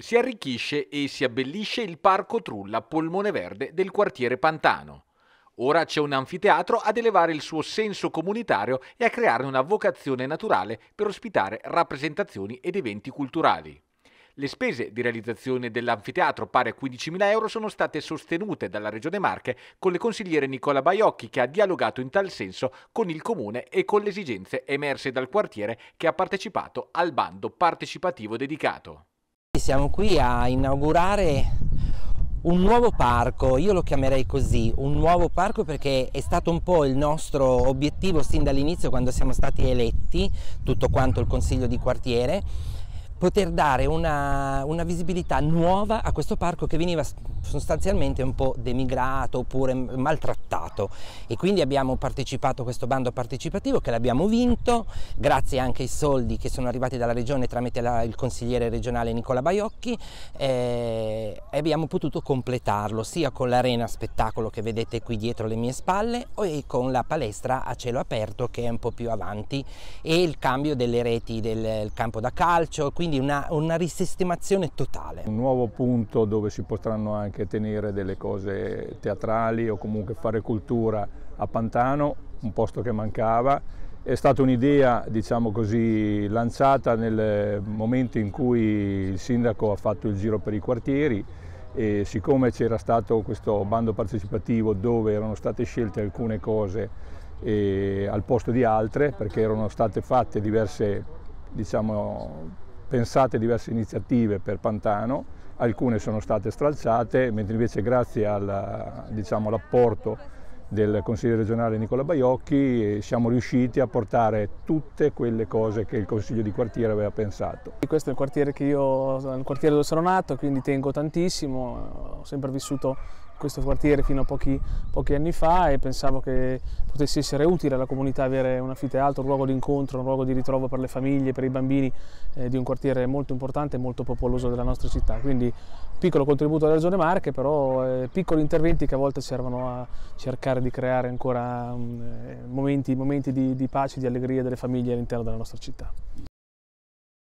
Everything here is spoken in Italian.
Si arricchisce e si abbellisce il Parco Trulla Polmone Verde del quartiere Pantano. Ora c'è un anfiteatro ad elevare il suo senso comunitario e a crearne una vocazione naturale per ospitare rappresentazioni ed eventi culturali. Le spese di realizzazione dell'anfiteatro, pari a 15.000 euro, sono state sostenute dalla Regione Marche con le consigliere Nicola Baiocchi, che ha dialogato in tal senso con il Comune e con le esigenze emerse dal quartiere che ha partecipato al bando partecipativo dedicato siamo qui a inaugurare un nuovo parco, io lo chiamerei così, un nuovo parco perché è stato un po' il nostro obiettivo sin dall'inizio quando siamo stati eletti, tutto quanto il consiglio di quartiere, poter dare una, una visibilità nuova a questo parco che veniva sostanzialmente un po' demigrato oppure maltrattato e quindi abbiamo partecipato a questo bando partecipativo che l'abbiamo vinto grazie anche ai soldi che sono arrivati dalla regione tramite la, il consigliere regionale Nicola Baiocchi eh, e abbiamo potuto completarlo sia con l'arena spettacolo che vedete qui dietro le mie spalle e con la palestra a cielo aperto che è un po' più avanti e il cambio delle reti del campo da calcio quindi una, una risistemazione totale. Un nuovo punto dove si potranno anche anche tenere delle cose teatrali o comunque fare cultura a Pantano, un posto che mancava. È stata un'idea, diciamo così, lanciata nel momento in cui il sindaco ha fatto il giro per i quartieri e siccome c'era stato questo bando partecipativo dove erano state scelte alcune cose al posto di altre perché erano state fatte diverse diciamo, pensate diverse iniziative per Pantano, alcune sono state stralciate, mentre invece grazie diciamo, all'apporto diciamo, del Consiglio regionale Nicola Baiocchi siamo riusciti a portare tutte quelle cose che il Consiglio di quartiere aveva pensato. Questo è il quartiere, io, il quartiere dove sono nato, quindi tengo tantissimo, ho sempre vissuto questo quartiere fino a pochi, pochi, anni fa e pensavo che potesse essere utile alla comunità avere una fite alta, un luogo di incontro, un luogo di ritrovo per le famiglie, per i bambini eh, di un quartiere molto importante e molto popoloso della nostra città. Quindi piccolo contributo della Regione Marche, però eh, piccoli interventi che a volte servono a cercare di creare ancora um, momenti, momenti di, di pace, di allegria delle famiglie all'interno della nostra città.